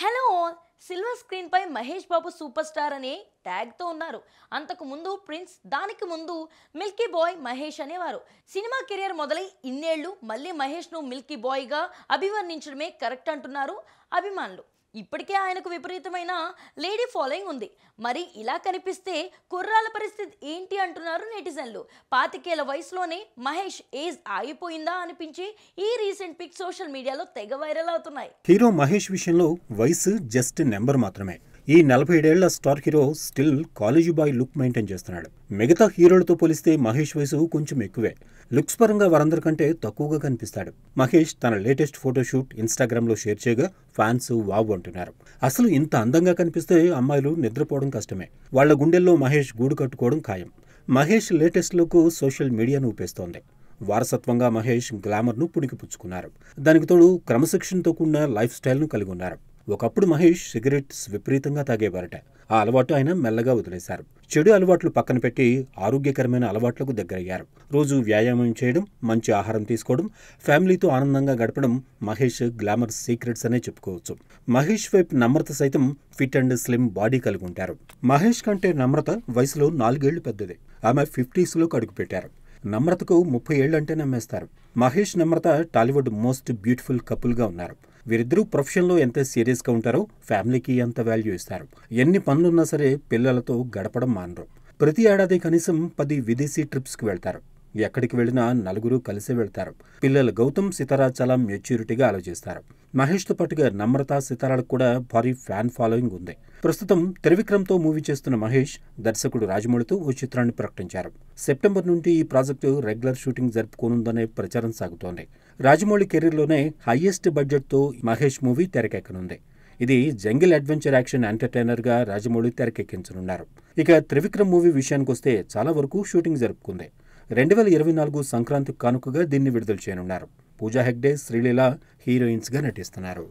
hello silver స్క్రీన్పై మహేష్ బాబు super star అనే ట్యాగ్తో ఉన్నారు అంతకు ముందు ప్రిన్స్ దానికి ముందు మిల్కీ బాయ్ మహేష్ అనేవారు సినిమా కెరియర్ మొదలై ఇన్నేళ్లు మళ్ళీ మహేష్ను మిల్కీ బాయ్గా అభివర్ణించడమే కరెక్ట్ అంటున్నారు అభిమానులు ఇప్పటికే ఆయనకు విపరీతమైన లేడీ ఫాలోయింగ్ ఉంది మరి ఇలా కనిపిస్తే కుర్రాల పరిస్థితి ఏంటి అంటున్నారు నెటిజన్లు పాతికేల వయసులోనే మహేష్ ఏజ్ ఆగిపోయిందా అనిపించి ఈ రీసెంట్ పిక్ సోషల్ మీడియాలో తెగ వైరల్ అవుతున్నాయి హీరో మహేష్ విషయంలో వయసు జస్ట్ నెంబర్ మాత్రమే ఈ నలభై ఏడేళ్ల star hero still college boy look maintain చేస్తున్నాడు మిగతా హీరోలతో పోలిస్తే మహేష్ వయసు కొంచెం ఎక్కువే లుక్స్ పరంగా వారందరికంటే తక్కువగా కనిపిస్తాడు మహేష్ తన లేటెస్ట్ ఫోటోషూట్ లో షేర్ చేయగా ఫ్యాన్స్ వావ్ అంటున్నారు అసలు ఇంత అందంగా కనిపిస్తే అమ్మాయిలు నిద్రపోవడం కష్టమే వాళ్ల గుండెల్లో మహేష్ గూడు కట్టుకోవడం ఖాయం మహేష్ లేటెస్ట్ లుక్ సోషల్ మీడియాను ఊపేస్తోంది వారసత్వంగా మహేష్ గ్లామర్ను పుణికిపుచ్చుకున్నారు దానికి తోడు క్రమశిక్షణతో కూడిన లైఫ్ స్టైల్ను కలిగి ఉన్నారు ఒకప్పుడు మహేష్ సిగరెట్స్ విపరీతంగా తాగేవారట ఆ అలవాటు ఆయన మెల్లగా వదిలేశారు చెడు అలవాట్లు పక్కన పెట్టి ఆరోగ్యకరమైన అలవాట్లకు దగ్గరయ్యారు రోజు వ్యాయామం చేయడం మంచి ఆహారం తీసుకోవడం ఫ్యామిలీతో ఆనందంగా గడపడం మహేష్ గ్లామర్ సీక్రెట్స్ అనే చెప్పుకోవచ్చు మహేష్ వైపు నమ్రత సైతం ఫిట్ అండ్ స్లిమ్ బాడీ కలిగి ఉంటారు మహేష్ కంటే నమ్రత వయసులో నాలుగేళ్లు పెద్దది ఆమె ఫిఫ్టీస్లో పెట్టారు నమ్రతకు ముప్పై ఏళ్ళు అంటే నమ్మేస్తారు Mahesh Namrata Tollywood most beautiful కపుల్గా ఉన్నారు వీరిద్దరూ ప్రొఫెషన్లో ఎంత సీరియస్గా ఉంటారో ఫ్యామిలీకి ఎంత వాల్యూ ఇస్తారు ఎన్ని పనులున్నా సరే పిల్లలతో గడపడం మానరు ప్రతి ఏడాది కనీసం పది విదేశీ ట్రిప్స్కి వెళ్తారు ఎక్కడికి వెళ్ళినా నలుగురు కలిసి వెళ్తారు పిల్లలు గౌతమ్ సితారా చాలా మెచ్యూరిటీగా ఆలోచిస్తారు మహేష్ తో పాటుగా నమ్రత సితారాలకు కూడా భారీ ఫ్యాన్ ఫాలోయింగ్ ఉంది ప్రస్తుతం త్రివిక్రమ్తో మూవీ చేస్తున్న మహేష్ దర్శకుడు రాజమౌళితో ఓ చిత్రాన్ని ప్రకటించారు సెప్టెంబర్ నుండి ఈ ప్రాజెక్టు రెగ్యులర్ షూటింగ్ జరుపుకోనుందనే ప్రచారం సాగుతోంది రాజమౌళి కెరీర్లోనే హైయెస్ట్ బడ్జెట్తో మహేష్ మూవీ తెరకెక్కనుంది ఇది జంగిల్ అడ్వెంచర్ యాక్షన్ ఎంటర్టైనర్గా రాజమౌళి తెరకెక్కించనున్నారు ఇక త్రివిక్రమ్ మూవీ విషయానికొస్తే చాలా వరకు షూటింగ్ జరుపుకుంది రెండు వేల ఇరవై నాలుగు సంక్రాంతి కానుకగా దీన్ని విడుదల చేయనున్నారు పూజా హెగ్డే శ్రీలీల హీరోయిన్స్గా నటిస్తున్నారు